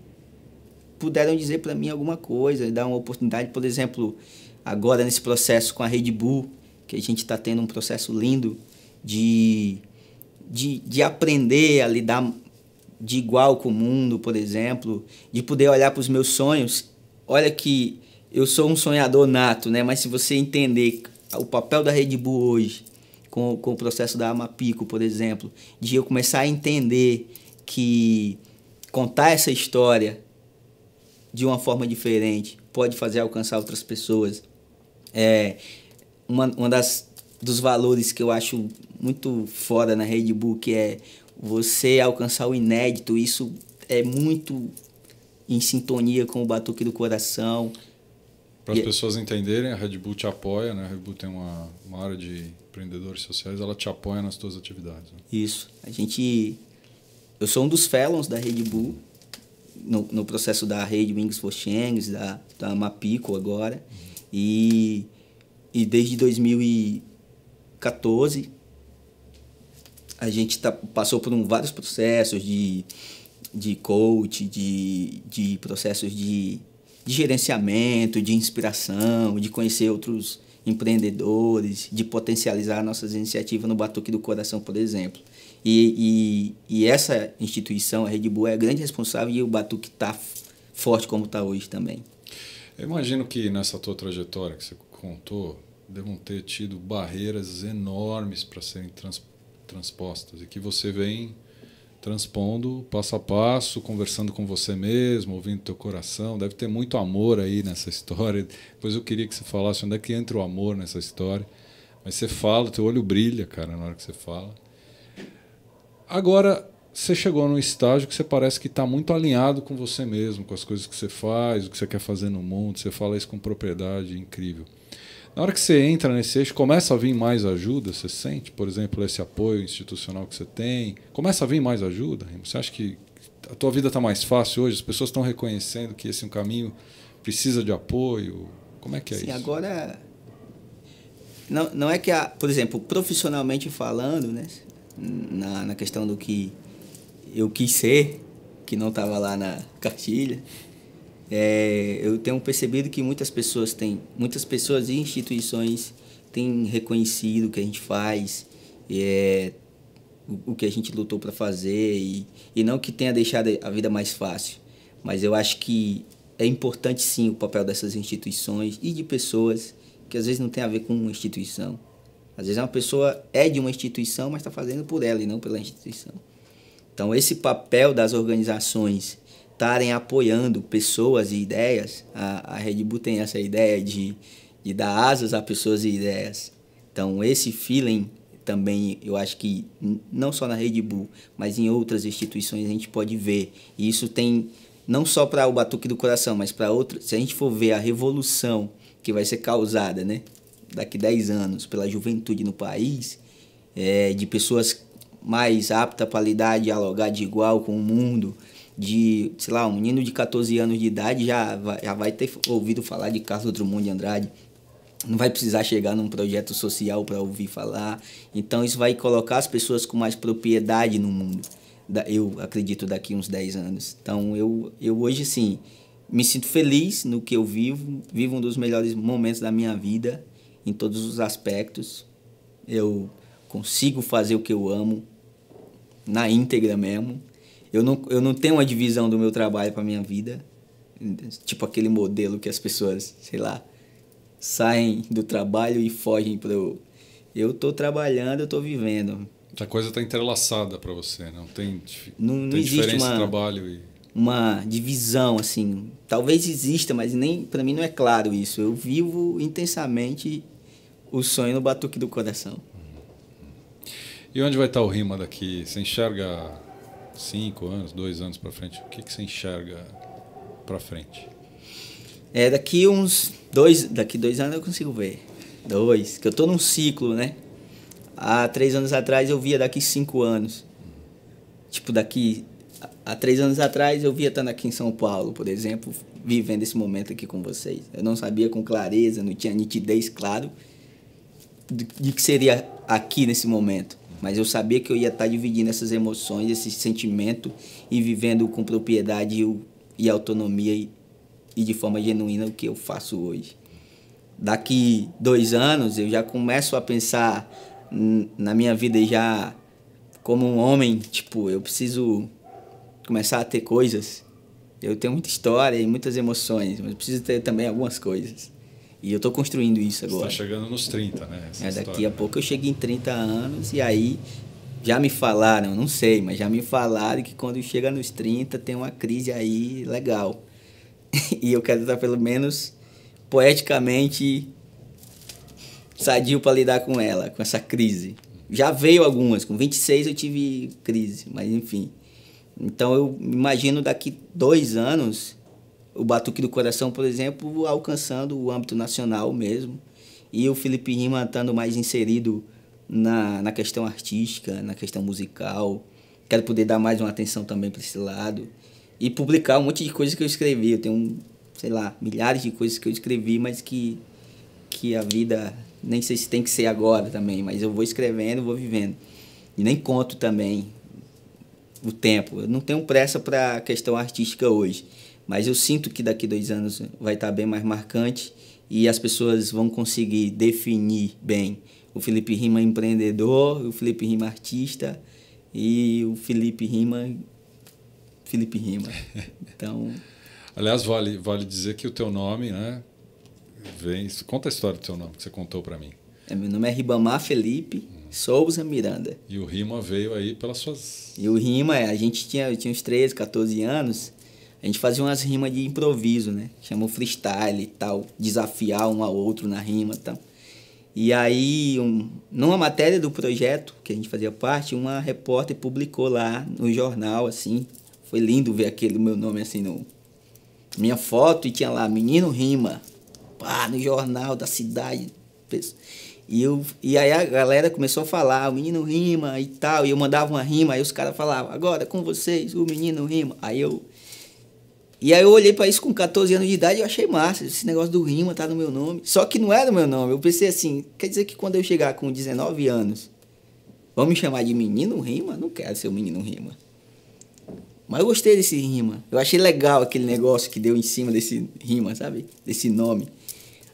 puderam dizer para mim alguma coisa, dar uma oportunidade, por exemplo, agora nesse processo com a Red Bull, que a gente está tendo um processo lindo de, de, de aprender a lidar de igual com o mundo, por exemplo, de poder olhar para os meus sonhos. Olha que eu sou um sonhador nato, né? Mas se você entender o papel da Red Bull hoje, com, com o processo da Amapico, por exemplo, de eu começar a entender que contar essa história de uma forma diferente pode fazer alcançar outras pessoas. É uma, uma das dos valores que eu acho muito foda na Red Bull que é você alcançar o inédito. Isso é muito em sintonia com o batuque do coração. Para as é pessoas entenderem, a Red Bull te apoia, né? A Red Bull tem uma, uma área de empreendedores sociais, ela te apoia nas suas atividades. Né? Isso. A gente eu sou um dos fellows da Red Bull, no, no processo da Rede Wings for Changes, da, da Mapico agora. E, e desde 2014 a gente tá, passou por um, vários processos de, de coach, de, de processos de, de gerenciamento, de inspiração, de conhecer outros empreendedores, de potencializar nossas iniciativas no Batuque do Coração, por exemplo. E, e, e, essa instituição, a Rede Bull, é grande responsável e o Batuque está forte como está hoje também. Eu imagino que nessa tua trajetória que você contou, devam ter tido barreiras enormes para serem trans, transpostas e que você vem transpondo passo a passo, conversando com você mesmo, ouvindo teu coração. Deve ter muito amor aí nessa história. Depois eu queria que você falasse onde é que entra o amor nessa história. Mas você fala, teu olho brilha, cara, na hora que você fala. Agora, você chegou num estágio que você parece que está muito alinhado com você mesmo, com as coisas que você faz, o que você quer fazer no mundo, você fala isso com propriedade, é incrível. Na hora que você entra nesse eixo, começa a vir mais ajuda? Você sente, por exemplo, esse apoio institucional que você tem? Começa a vir mais ajuda? Você acha que a tua vida está mais fácil hoje? As pessoas estão reconhecendo que esse é um caminho precisa de apoio? Como é que é Sim, isso? agora... É, não, não é que, a, por exemplo, profissionalmente falando, né? na, na questão do que eu quis ser, que não estava lá na cartilha, é, eu tenho percebido que muitas pessoas têm, muitas pessoas e instituições têm reconhecido o que a gente faz, é, o, o que a gente lutou para fazer, e, e não que tenha deixado a vida mais fácil, mas eu acho que é importante sim o papel dessas instituições e de pessoas que às vezes não tem a ver com uma instituição, às vezes é uma pessoa é de uma instituição, mas está fazendo por ela e não pela instituição. Então, esse papel das organizações estarem apoiando pessoas e ideias, a, a Red Bull tem essa ideia de, de dar asas a pessoas e ideias. Então, esse feeling também, eu acho que não só na Red Bull, mas em outras instituições a gente pode ver. E isso tem não só para o Batuque do Coração, mas para outras. Se a gente for ver a revolução que vai ser causada, né? daqui 10 anos pela juventude no país, é, de pessoas mais aptas para lidar, dialogar de igual com o mundo, de, sei lá, um menino de 14 anos de idade já vai, já vai ter ouvido falar de Carlos Drummond de Andrade, não vai precisar chegar num projeto social para ouvir falar. Então isso vai colocar as pessoas com mais propriedade no mundo. Eu acredito daqui uns 10 anos. Então eu, eu hoje sim me sinto feliz no que eu vivo, vivo um dos melhores momentos da minha vida em todos os aspectos. Eu consigo fazer o que eu amo na íntegra mesmo. Eu não, eu não tenho uma divisão do meu trabalho para minha vida, tipo aquele modelo que as pessoas, sei lá, saem do trabalho e fogem para o eu tô trabalhando, eu tô vivendo. A coisa tá interlaçada para você, não tem, não, não tem existe diferença uma, trabalho e uma divisão assim. Talvez exista, mas nem para mim não é claro isso. Eu vivo intensamente o sonho no batuque do coração. E onde vai estar o Rima daqui? Você enxerga cinco anos, dois anos para frente? O que, que você enxerga para frente? É, daqui uns dois, daqui dois anos eu consigo ver. Dois, que eu tô num ciclo, né? Há três anos atrás eu via daqui cinco anos. Tipo, daqui. Há três anos atrás eu via estando aqui em São Paulo, por exemplo, vivendo esse momento aqui com vocês. Eu não sabia com clareza, não tinha nitidez, claro, de que seria aqui nesse momento. Mas eu sabia que eu ia estar dividindo essas emoções, esse sentimento e vivendo com propriedade e, e autonomia e, e de forma genuína o que eu faço hoje. Daqui dois anos eu já começo a pensar na minha vida já como um homem, tipo, eu preciso começar a ter coisas. Eu tenho muita história e muitas emoções, mas preciso ter também algumas coisas. E eu estou construindo isso tá agora. Está chegando nos 30, né? Essa é, daqui história, a né? pouco eu cheguei em 30 anos e aí já me falaram, não sei, mas já me falaram que quando chega nos 30 tem uma crise aí legal. e eu quero estar pelo menos poeticamente sadio para lidar com ela, com essa crise. Já veio algumas, com 26 eu tive crise, mas enfim. Então eu imagino daqui dois anos o Batuque do Coração, por exemplo, alcançando o âmbito nacional mesmo. E o Felipe Rima estando mais inserido na, na questão artística, na questão musical. Quero poder dar mais uma atenção também para esse lado. E publicar um monte de coisas que eu escrevi. Eu tenho, sei lá, milhares de coisas que eu escrevi, mas que, que a vida nem sei se tem que ser agora também, mas eu vou escrevendo, vou vivendo. E nem conto também o tempo. Eu não tenho pressa para a questão artística hoje. Mas eu sinto que daqui dois anos vai estar bem mais marcante e as pessoas vão conseguir definir bem o Felipe Rima é empreendedor, o Felipe Rima é artista e o Felipe Rima Felipe Rima. Então, aliás, vale vale dizer que o teu nome, né, vem, conta a história do teu nome que você contou para mim. É, meu nome é Ribamar Felipe Souza Miranda. E o Rima veio aí pelas suas E o Rima, a gente tinha eu tinha uns 13, 14 anos a gente fazia umas rimas de improviso, né? Chamou freestyle e tal, desafiar um ao outro na rima e tal. E aí, um, numa matéria do projeto que a gente fazia parte, uma repórter publicou lá no jornal, assim. Foi lindo ver aquele meu nome assim no. Minha foto e tinha lá, menino rima. Pá, no jornal da cidade. E, eu, e aí a galera começou a falar, o menino rima e tal. E eu mandava uma rima, aí os caras falavam, agora com vocês, o menino rima. Aí eu e aí eu olhei para isso com 14 anos de idade e eu achei massa, esse negócio do rima tá no meu nome. Só que não era o meu nome. Eu pensei assim, quer dizer que quando eu chegar com 19 anos, vão me chamar de menino rima? Não quero ser o menino rima. Mas eu gostei desse rima. Eu achei legal aquele negócio que deu em cima desse rima, sabe? Desse nome.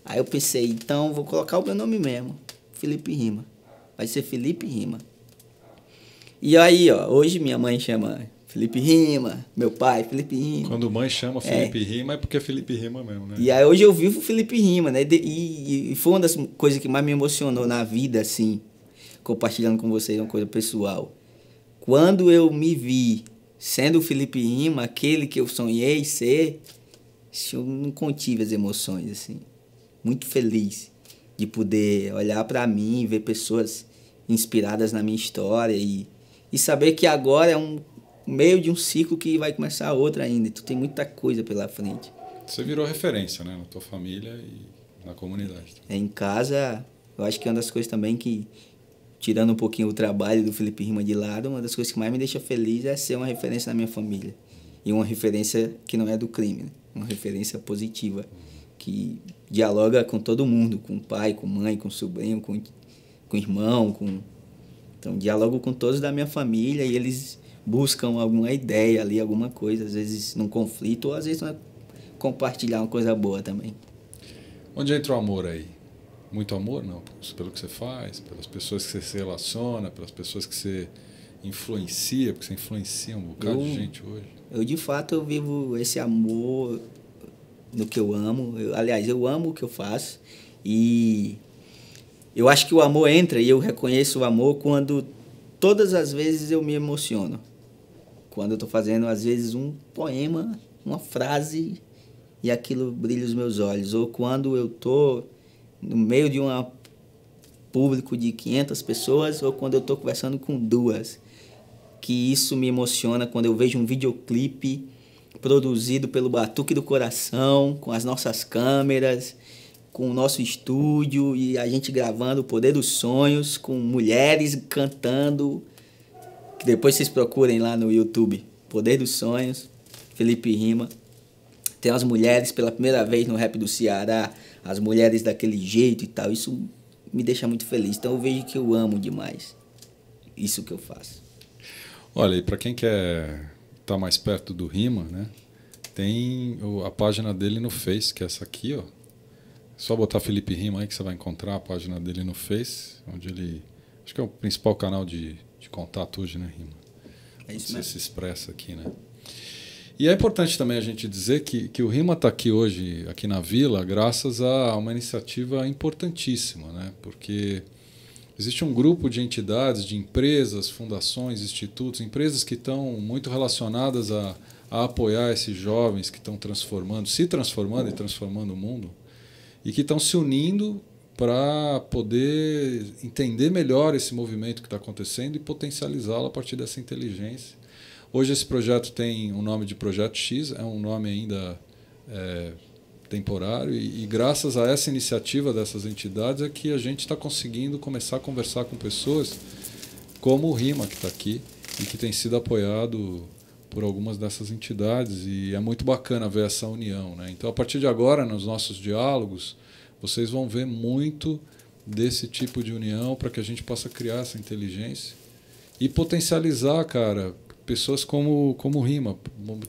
Aí eu pensei, então vou colocar o meu nome mesmo. Felipe Rima. Vai ser Felipe Rima. E aí, ó, hoje minha mãe chama Felipe Rima, meu pai, Felipe Rima. Quando mãe chama é. Felipe é. Rima é porque é Felipe Rima mesmo, né? E aí hoje eu vivo Felipe Rima, né? E, e, foi uma das coisas que mais me emocionou na vida, assim, compartilhando com vocês uma coisa pessoal. Quando eu me vi sendo o Felipe Rima, aquele que eu sonhei ser, assim, eu não contive as emoções, assim. Muito feliz de poder olhar para mim, ver pessoas inspiradas na minha história e, e saber que agora é um meio de um ciclo que vai começar outro ainda. Tu então, tem muita coisa pela frente. Você virou referência, né? Na tua família e na comunidade. É, em casa, eu acho que é uma das coisas também que, tirando um pouquinho o trabalho do Felipe Rima de lado, uma das coisas que mais me deixa feliz é ser uma referência na minha família. E uma referência que não é do crime, né? Uma referência positiva, que dialoga com todo mundo, com o pai, com mãe, com sobrinho, com, com irmão, com... Então, dialogo com todos da minha família e eles buscam alguma ideia ali, alguma coisa, às vezes num conflito, ou às vezes compartilhar uma coisa boa também. Onde entra o amor aí? Muito amor, não? Pelo que você faz, pelas pessoas que você se relaciona, pelas pessoas que você influencia, porque você influencia um bocado eu, de gente hoje. Eu, de fato, eu vivo esse amor no que eu amo. Eu, aliás, eu amo o que eu faço e eu acho que o amor entra e eu reconheço o amor quando todas as vezes eu me emociono. Quando eu estou fazendo, às vezes, um poema, uma frase, e aquilo brilha os meus olhos. Ou quando eu estou no meio de um público de 500 pessoas, ou quando eu estou conversando com duas. Que isso me emociona quando eu vejo um videoclipe produzido pelo Batuque do Coração, com as nossas câmeras, com o nosso estúdio e a gente gravando o Poder dos Sonhos, com mulheres cantando depois vocês procurem lá no YouTube Poder dos Sonhos, Felipe Rima. Tem as mulheres pela primeira vez no rap do Ceará, as mulheres daquele jeito e tal. Isso me deixa muito feliz. Então eu vejo que eu amo demais isso que eu faço. Olha, e para quem quer estar tá mais perto do Rima, né? Tem a página dele no Face, que é essa aqui, ó. Só botar Felipe Rima aí que você vai encontrar a página dele no Face, onde ele acho que é o principal canal de de contato hoje, né, Rima? É isso Você mesmo. se expressa aqui, né? E é importante também a gente dizer que, que o Rima está aqui hoje, aqui na Vila, graças a uma iniciativa importantíssima, né? Porque existe um grupo de entidades, de empresas, fundações, institutos, empresas que estão muito relacionadas a, a apoiar esses jovens que estão transformando, se transformando e transformando o mundo, e que estão se unindo para poder entender melhor esse movimento que está acontecendo e potencializá-lo a partir dessa inteligência. Hoje esse projeto tem o um nome de Projeto X, é um nome ainda é, temporário, e, e graças a essa iniciativa dessas entidades é que a gente está conseguindo começar a conversar com pessoas como o RIMA, que está aqui e que tem sido apoiado por algumas dessas entidades, e é muito bacana ver essa união. Né? Então, a partir de agora, nos nossos diálogos, vocês vão ver muito desse tipo de união para que a gente possa criar essa inteligência e potencializar, cara, pessoas como, como rima,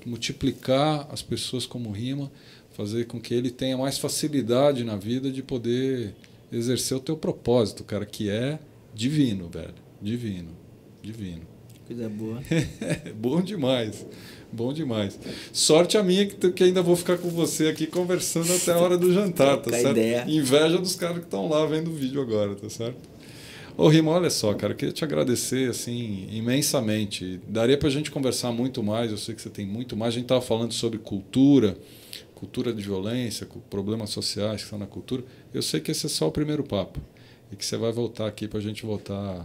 multiplicar as pessoas como rima, fazer com que ele tenha mais facilidade na vida de poder exercer o teu propósito, cara, que é divino, velho. Divino. Divino. Coisa boa. bom demais. Bom demais. Sorte a minha que, que ainda vou ficar com você aqui conversando até a hora do jantar, tá certo? Ideia. Inveja dos caras que estão lá vendo o vídeo agora, tá certo? Ô, Rima, olha só, cara, eu queria te agradecer, assim, imensamente. Daria pra gente conversar muito mais, eu sei que você tem muito mais. A gente tava falando sobre cultura, cultura de violência, problemas sociais que estão na cultura. Eu sei que esse é só o primeiro papo e que você vai voltar aqui pra gente voltar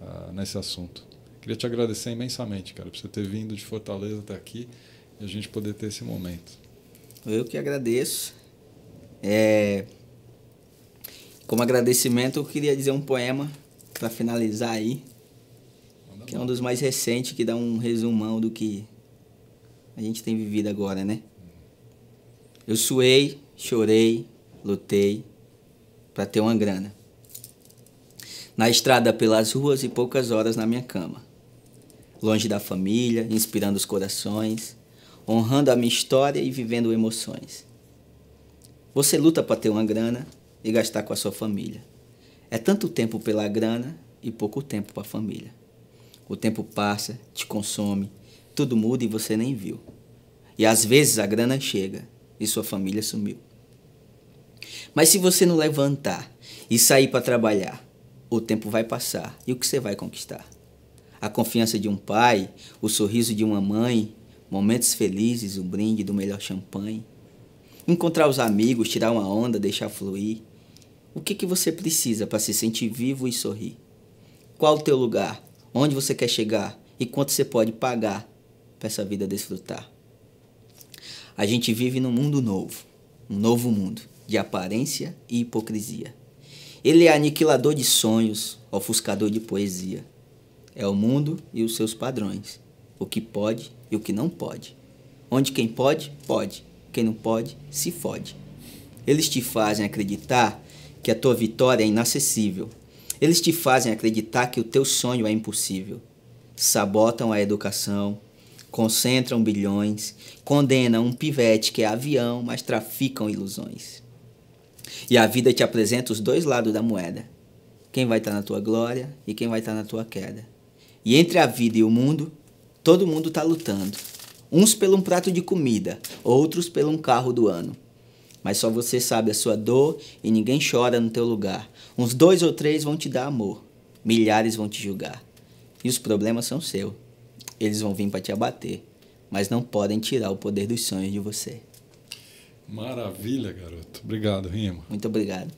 uh, nesse assunto. Queria te agradecer imensamente, cara, por você ter vindo de Fortaleza até aqui e a gente poder ter esse momento. Eu que agradeço. É... Como agradecimento, eu queria dizer um poema para finalizar aí, Manda que é um dos mais recentes, que dá um resumão do que a gente tem vivido agora, né? Eu suei, chorei, lutei para ter uma grana. Na estrada pelas ruas e poucas horas na minha cama longe da família, inspirando os corações, honrando a minha história e vivendo emoções. Você luta para ter uma grana e gastar com a sua família. É tanto tempo pela grana e pouco tempo para a família. O tempo passa, te consome, tudo muda e você nem viu. E às vezes a grana chega e sua família sumiu. Mas se você não levantar e sair para trabalhar, o tempo vai passar e o que você vai conquistar? a confiança de um pai, o sorriso de uma mãe, momentos felizes, o brinde do melhor champanhe, encontrar os amigos, tirar uma onda, deixar fluir. O que, que você precisa para se sentir vivo e sorrir? Qual o teu lugar? Onde você quer chegar? E quanto você pode pagar para essa vida desfrutar? A gente vive num mundo novo, um novo mundo de aparência e hipocrisia. Ele é aniquilador de sonhos, ofuscador de poesia é o mundo e os seus padrões, o que pode e o que não pode. Onde quem pode, pode, quem não pode, se fode. Eles te fazem acreditar que a tua vitória é inacessível. Eles te fazem acreditar que o teu sonho é impossível. Sabotam a educação, concentram bilhões, condenam um pivete que é avião, mas traficam ilusões. E a vida te apresenta os dois lados da moeda. Quem vai estar tá na tua glória e quem vai estar tá na tua queda. E entre a vida e o mundo, todo mundo está lutando. Uns pelo um prato de comida, outros pelo um carro do ano. Mas só você sabe a sua dor e ninguém chora no teu lugar. Uns dois ou três vão te dar amor, milhares vão te julgar. E os problemas são seus. Eles vão vir para te abater, mas não podem tirar o poder dos sonhos de você. Maravilha, garoto. Obrigado, Rima. Muito obrigado.